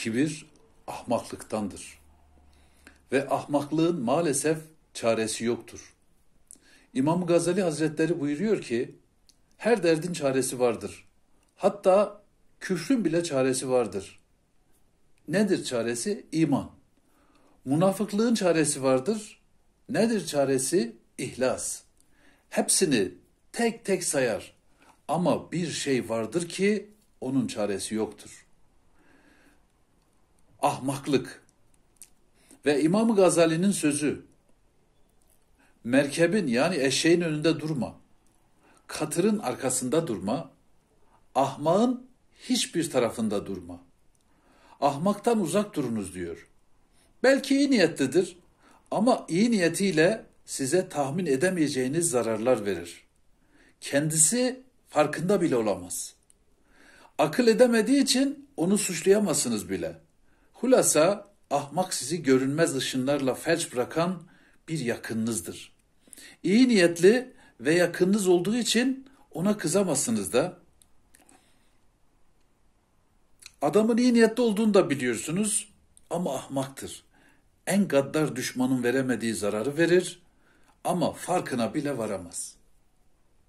Kibir ahmaklıktandır. Ve ahmaklığın maalesef çaresi yoktur. İmam Gazali Hazretleri buyuruyor ki, her derdin çaresi vardır. Hatta küfrün bile çaresi vardır. Nedir çaresi? İman. Münafıklığın çaresi vardır. Nedir çaresi? İhlas. Hepsini tek tek sayar. Ama bir şey vardır ki onun çaresi yoktur.'' ahmaklık. Ve İmam Gazali'nin sözü, merkebin yani eşeğin önünde durma, katırın arkasında durma, ahmağın hiçbir tarafında durma. Ahmaktan uzak durunuz diyor. Belki iyi niyetlidir ama iyi niyetiyle size tahmin edemeyeceğiniz zararlar verir. Kendisi farkında bile olamaz. Akıl edemediği için onu suçlayamazsınız bile.'' Hulasa ahmak sizi görünmez ışınlarla felç bırakan bir yakınınızdır. İyi niyetli ve yakınınız olduğu için ona kızamazsınız da. Adamın iyi niyetli olduğunu da biliyorsunuz ama ahmaktır. En gaddar düşmanın veremediği zararı verir ama farkına bile varamaz.''